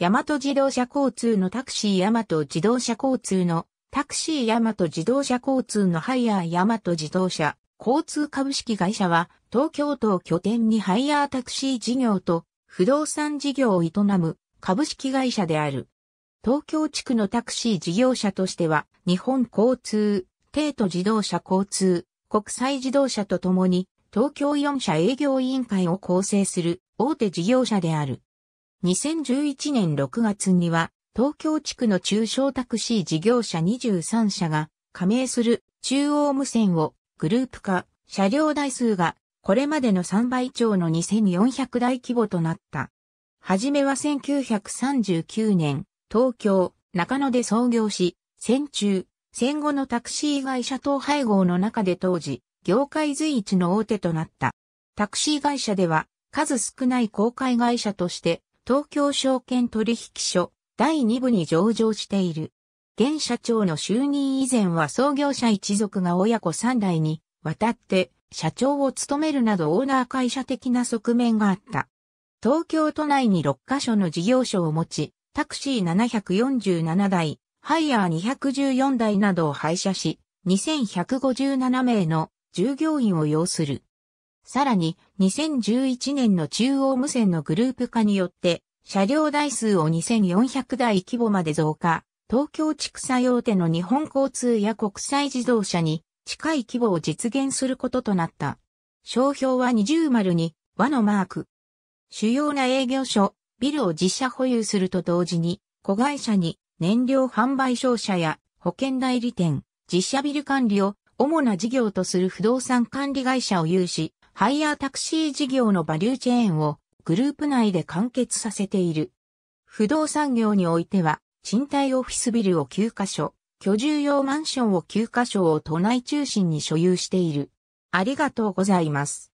大和自動車交通のタクシー大和自動車交通のタクシー大和自動車交通のハイヤー大和自動車交通株式会社は東京都を拠点にハイヤータクシー事業と不動産事業を営む株式会社である。東京地区のタクシー事業者としては日本交通、帝都自動車交通、国際自動車とともに東京4社営業委員会を構成する大手事業者である。2011年6月には、東京地区の中小タクシー事業者23社が加盟する中央無線をグループ化、車両台数がこれまでの3倍超の2400台規模となった。はじめは1939年、東京、中野で創業し、戦中、戦後のタクシー会社統廃合の中で当時、業界随一の大手となった。タクシー会社では、数少ない公開会社として、東京証券取引所第2部に上場している。現社長の就任以前は創業者一族が親子3代に渡って社長を務めるなどオーナー会社的な側面があった。東京都内に6カ所の事業所を持ち、タクシー747台、ハイヤー214台などを廃車し、2157名の従業員を要する。さらに、2011年の中央無線のグループ化によって、車両台数を2400台規模まで増加、東京地区作用手の日本交通や国際自動車に近い規模を実現することとなった。商標は20丸に和のマーク。主要な営業所、ビルを実写。保有すると同時に、子会社に燃料販売商社や保険代理店、実写ビル管理を主な事業とする不動産管理会社を有し、ハイヤータクシー事業のバリューチェーンをグループ内で完結させている。不動産業においては、賃貸オフィスビルを9カ所、居住用マンションを9カ所を都内中心に所有している。ありがとうございます。